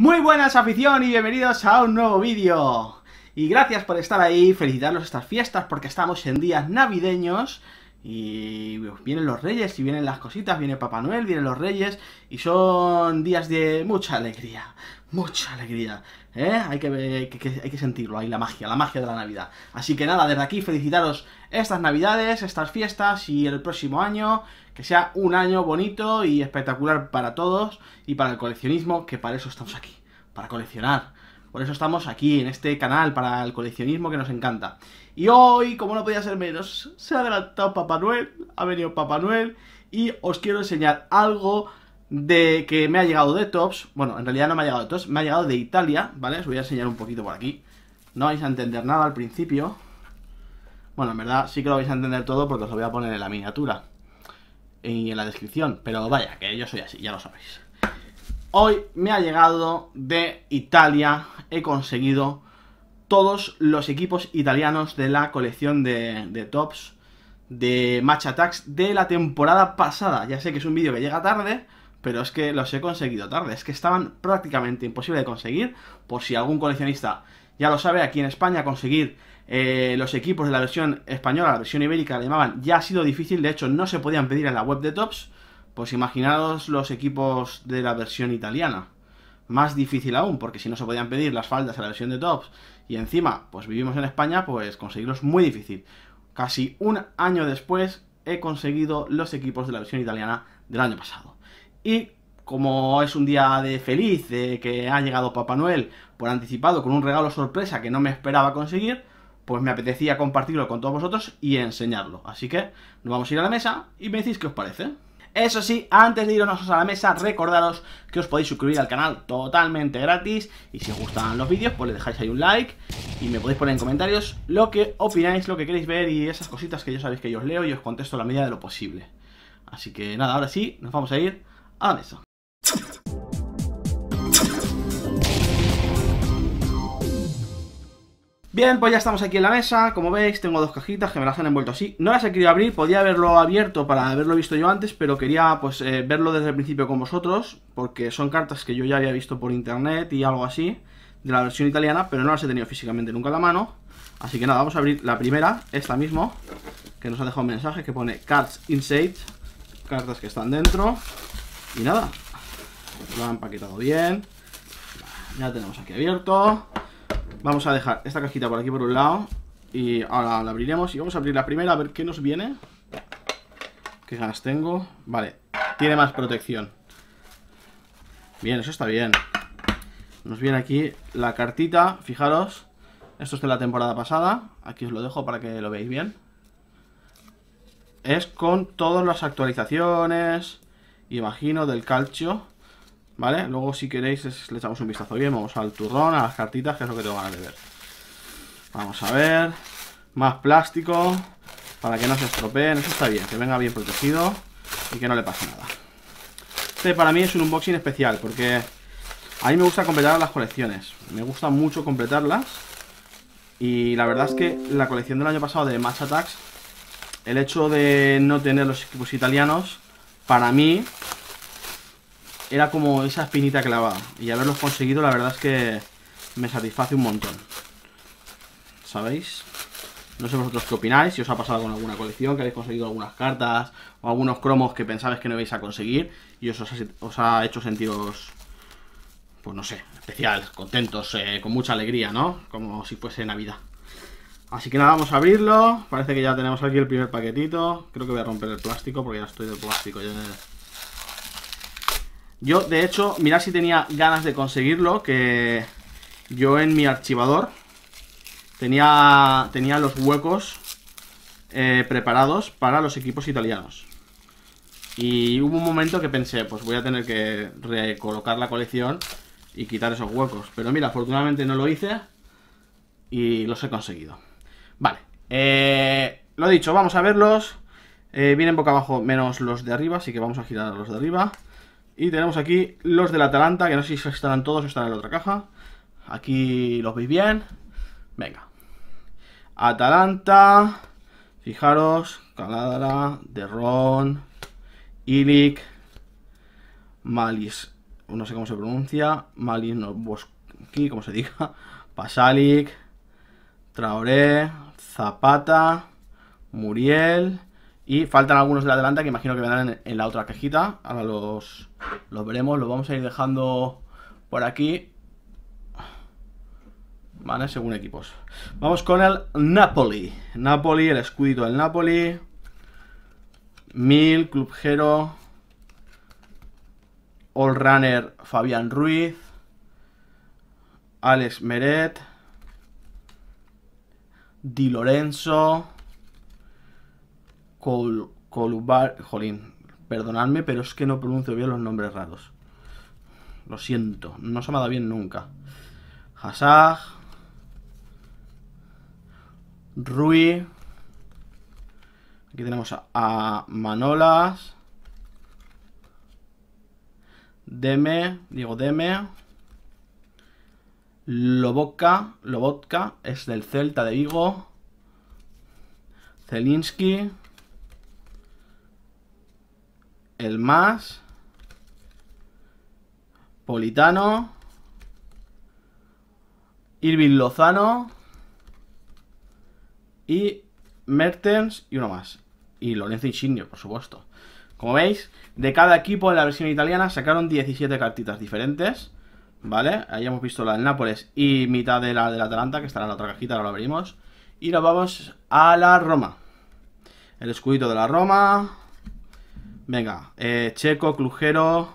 Muy buenas afición y bienvenidos a un nuevo vídeo. Y gracias por estar ahí, Felicitaros estas fiestas porque estamos en días navideños y vienen los reyes y vienen las cositas, viene Papá Noel, vienen los reyes y son días de mucha alegría mucha alegría. ¿eh? Hay, que, hay, que, sentirlo, hay la magia, la magia de la Navidad. Así que nada, desde aquí felicitaros estas Navidades, estas fiestas y el próximo año. Que sea un año bonito y espectacular para todos y para el coleccionismo, que para eso estamos aquí, para coleccionar. Por eso estamos aquí en este canal, para el coleccionismo que nos encanta. Y hoy, como no podía ser menos, se ha adelantado Papá Noel, ha venido Papá Noel y os quiero enseñar algo de que me ha llegado de Tops. Bueno, en realidad no me ha llegado de Tops, me ha llegado de Italia, ¿vale? Os voy a enseñar un poquito por aquí. No vais a entender nada al principio. Bueno, en verdad sí que lo vais a entender todo porque os lo voy a poner en la miniatura y en la descripción. Pero vaya, que yo soy así, ya lo sabéis. Hoy me ha llegado de Italia, he conseguido todos los equipos italianos de la colección de, de tops de Match Attacks de la temporada pasada. Ya sé que es un vídeo que llega tarde, pero es que los he conseguido tarde. Es que estaban prácticamente imposible de conseguir. Por si algún coleccionista ya lo sabe, aquí en España conseguir eh, los equipos de la versión española, la versión ibérica, la llamaban, ya ha sido difícil. De hecho, no se podían pedir en la web de Tops. Pues imaginaos los equipos de la versión italiana. Más difícil aún, porque si no se podían pedir las faldas a la versión de Tops y encima, pues vivimos en España, pues conseguirlos muy difícil. Casi un año después he conseguido los equipos de la versión italiana del año pasado. Y como es un día de feliz, de que ha llegado Papá Noel por anticipado con un regalo sorpresa que no me esperaba conseguir, pues me apetecía compartirlo con todos vosotros y enseñarlo. Así que nos vamos a ir a la mesa y me decís qué os parece. Eso sí, antes de irnos a la mesa, recordaros que os podéis suscribir al canal totalmente gratis. Y si os gustan los vídeos, pues le dejáis ahí un like. Y me podéis poner en comentarios lo que opináis, lo que queréis ver y esas cositas que yo sabéis que yo os leo y os contesto la medida de lo posible. Así que nada, ahora sí, nos vamos a ir a ah, la mesa. Bien, pues ya estamos aquí en la mesa, como veis tengo dos cajitas que me las han envuelto así No las he querido abrir, podía haberlo abierto para haberlo visto yo antes Pero quería pues eh, verlo desde el principio con vosotros Porque son cartas que yo ya había visto por internet y algo así De la versión italiana, pero no las he tenido físicamente nunca en la mano Así que nada, vamos a abrir la primera, esta mismo Que nos ha dejado un mensaje que pone Cards Inside Cartas que están dentro y nada, lo han empaquetado bien. Ya tenemos aquí abierto. Vamos a dejar esta cajita por aquí por un lado. Y ahora la abriremos y vamos a abrir la primera a ver qué nos viene. ¿Qué ganas tengo? Vale, tiene más protección. Bien, eso está bien. Nos viene aquí la cartita, fijaros. Esto es de la temporada pasada. Aquí os lo dejo para que lo veáis bien. Es con todas las actualizaciones, imagino, del calcio. ¿Vale? Luego, si queréis, le echamos un vistazo bien. Vamos al turrón, a las cartitas, que es lo que tengo ganas de ver. Vamos a ver. Más plástico. Para que no se estropeen. Eso está bien. Que venga bien protegido. Y que no le pase nada. Este para mí es un unboxing especial. Porque a mí me gusta completar las colecciones. Me gusta mucho completarlas. Y la verdad es que la colección del año pasado de Match Attacks. El hecho de no tener los equipos italianos para mí era como esa espinita clavada. Y haberlos conseguido, la verdad es que me satisface un montón. ¿Sabéis? No sé vosotros qué opináis, si os ha pasado con alguna colección, que habéis conseguido algunas cartas o algunos cromos que pensabais que no ibais a conseguir y os, os ha hecho sentiros, pues no sé, especial, contentos, eh, con mucha alegría, ¿no? Como si fuese Navidad. Así que nada, vamos a abrirlo. Parece que ya tenemos aquí el primer paquetito. Creo que voy a romper el plástico porque ya estoy de plástico. Yo, de hecho, mirad si tenía ganas de conseguirlo, que yo en mi archivador tenía, tenía los huecos eh, preparados para los equipos italianos. Y hubo un momento que pensé, pues voy a tener que recolocar la colección y quitar esos huecos. Pero mira, afortunadamente no lo hice y los he conseguido. Vale. Eh, lo dicho, vamos a verlos. Eh, vienen boca abajo menos los de arriba, así que vamos a girar los de arriba. Y tenemos aquí los del Atalanta, que no sé si estarán todos o están en la otra caja. Aquí los veis bien. Venga. Atalanta. Fijaros. Caladra, Derrón, Ilic, Malis, no sé cómo se pronuncia, Malis no, Bosqui, como se diga, Pasalic, Traoré, Zapata, Muriel y faltan algunos de la delante que imagino que vendrán en, la otra cajita. Ahora los, los veremos, los vamos a ir dejando por aquí. Vale, según equipos. Vamos con el Napoli. Napoli, el escudito del Napoli. Mil, Club Hero. All Runner, Fabián Ruiz. Alex Meret. Di Lorenzo, Colubar, jolín, perdonadme, pero es que no pronuncio bien los nombres raros. Lo siento, no se me ha dado bien nunca. Hasag, Rui, aquí tenemos a, Manolas, Deme, ¿Digo Deme, Lobotka, Lobotka es del Celta de Vigo. Zelinski. El Más. Politano. Irving Lozano. Y Mertens y uno más. Y Lorenzo Insignio, por supuesto. Como veis, de cada equipo en la versión italiana sacaron 17 cartitas diferentes. ¿vale? Ahí hemos visto la del Nápoles y mitad de la del Atalanta, que estará en la otra cajita, ahora la abrimos. Y nos vamos a la Roma. El escudito de la Roma. Venga, eh, Checo, Clujero,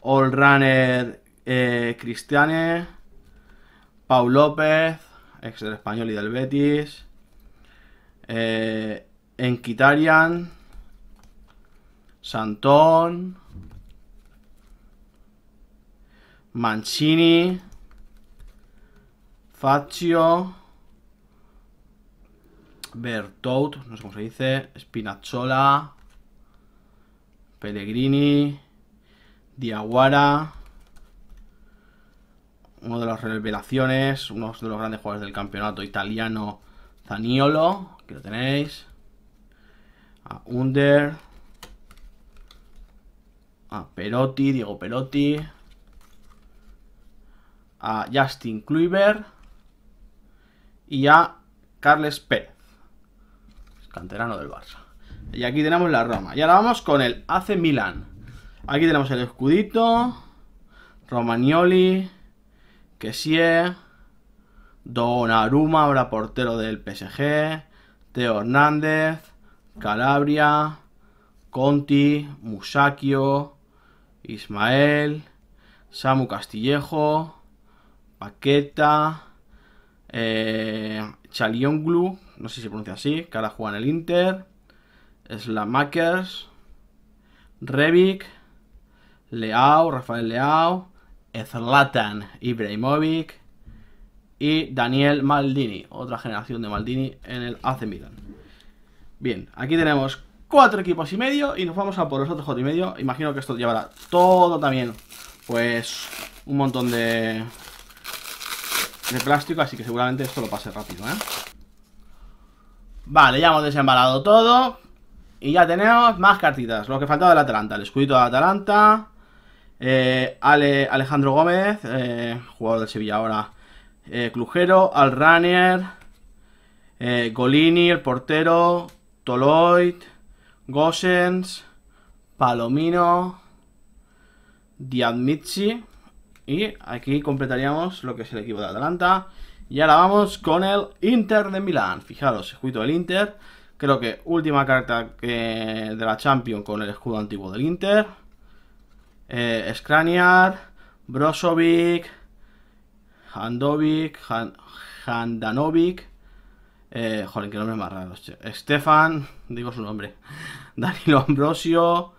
All Runner, eh, Cristiane, Pau López, ex del Español y del Betis, eh, Enquitarian, Santón, Mancini, Faccio Bertout, no sé cómo se dice, Spinazzola, Pellegrini, Diaguara, uno de las revelaciones, uno de los grandes jugadores del campeonato italiano, Zaniolo, que lo tenéis, a Under, a Perotti, Diego Perotti, a Justin Kluivert y a Carles Pérez, canterano del Barça. Y aquí tenemos la Roma. Y ahora vamos con el AC Milan. Aquí tenemos el escudito, Romagnoli, Kessie, Donnarumma, ahora portero del PSG, Teo Hernández, Calabria, Conti, Musacchio Ismael, Samu Castillejo, Paqueta, eh, Chalionglu, no sé si se pronuncia así, que ahora juega en el Inter, Slamakers, Rebic, Leao, Rafael Leao, Zlatan Ibrahimovic y Daniel Maldini, otra generación de Maldini en el AC Milan. Bien, aquí tenemos cuatro equipos y medio y nos vamos a por los otros cuatro y medio. Imagino que esto llevará todo también, pues, un montón de de plástico, así que seguramente esto lo pase rápido, ¿eh? Vale, ya hemos desembalado todo. Y ya tenemos más cartitas. Lo que faltaba del Atalanta. El escudito de Atalanta. Eh, Alejandro Gómez, eh, jugador del Sevilla ahora. Clujero, Al Ranier. Golini, el portero. Toloid. Gosens. Palomino. Diadmitsi. Y aquí completaríamos lo que es el equipo de Atalanta. Y ahora vamos con el Inter de Milán. Fijaros, escudo del Inter. Creo que última carta de la Champions con el escudo antiguo del Inter. Eh, Skraniar, Brozovic, Handovic, Handanovic. Eh, joder, qué nombre más raro Stefan digo su nombre. Danilo Ambrosio,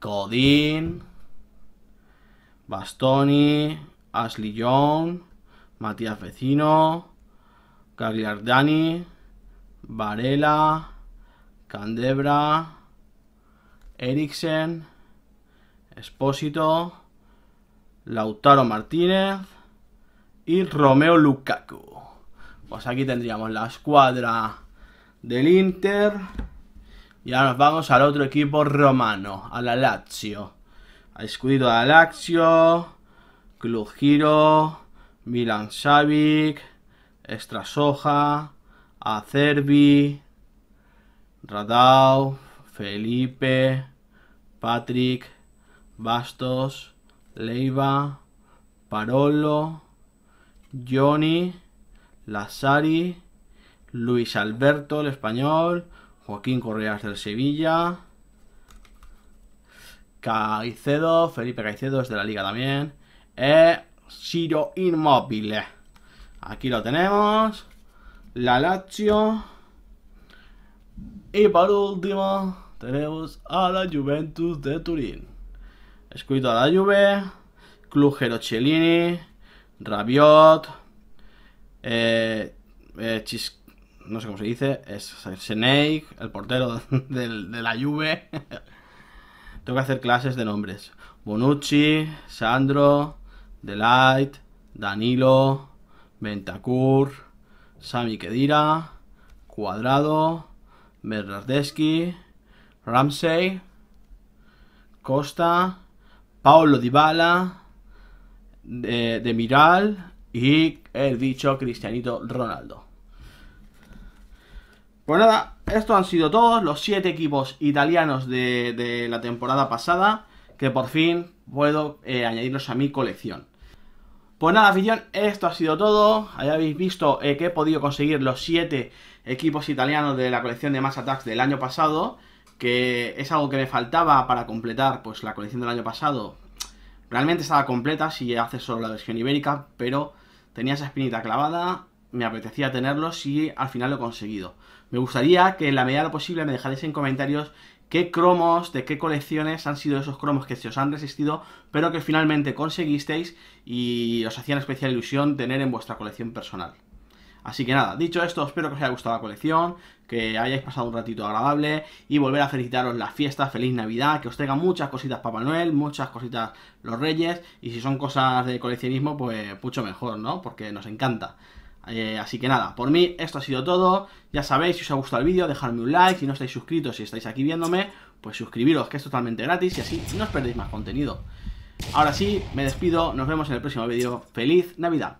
Godín. Bastoni, Ashley Young, Matías Vecino, Gagliardani, Varela, Candebra, Eriksen, Espósito, Lautaro Martínez y Romeo Lukaku. Pues aquí tendríamos la escuadra del Inter. Y ahora nos vamos al otro equipo romano, a la Lazio. Escudito a Alaxio, giro, Milan Savic, Estrasoja, Acerbi, Radau, Felipe, Patrick, Bastos, Leiva, Parolo, Johnny, Lazari, Luis Alberto, el español, Joaquín Correas del Sevilla, Caicedo, Felipe Caicedo es de la liga también. Eh, Shiro Inmóvil. Aquí lo tenemos. La Lazio. Y por último, tenemos a la Juventus de Turín. Escrito a la Juve, Clujero Cellini, Rabiot, eh, eh, no sé cómo se dice, es Snake, el portero de, de la Juve. Tengo que hacer clases de nombres. Bonucci, Sandro, Delight, Danilo, Ventacur, Sami Kedira, Cuadrado, Bernardeschi, Ramsey, Costa, Paolo Dybala, de, eh, de Miral y el dicho Cristianito Ronaldo. Pues nada, estos han sido todos los 7 equipos italianos de, la temporada pasada que por fin puedo eh, añadirlos a mi colección. Pues nada, afición, esto ha sido todo. habéis visto eh, que he podido conseguir los 7 equipos italianos de la colección de Mass Attacks del año pasado, que es algo que me faltaba para completar pues la colección del año pasado. Realmente estaba completa si haces solo la versión ibérica, pero tenía esa espinita clavada me apetecía tenerlos y al final lo he conseguido. Me gustaría que en la medida de lo posible me dejáis en comentarios qué cromos, de qué colecciones han sido esos cromos que se os han resistido, pero que finalmente conseguisteis y os hacían especial ilusión tener en vuestra colección personal. Así que nada, dicho esto, espero que os haya gustado la colección, que hayáis pasado un ratito agradable y volver a felicitaros la fiesta, feliz Navidad, que os tengan muchas cositas Papá Noel, muchas cositas los Reyes y si son cosas de coleccionismo, pues mucho mejor, ¿no? Porque nos encanta. Eh, así que nada, por mí esto ha sido todo. Ya sabéis, si os ha gustado el vídeo, dejadme un like. Si no estáis suscritos, si estáis aquí viéndome, pues suscribiros, que es totalmente gratis y así no os perdéis más contenido. Ahora sí, me despido, nos vemos en el próximo vídeo. ¡Feliz Navidad!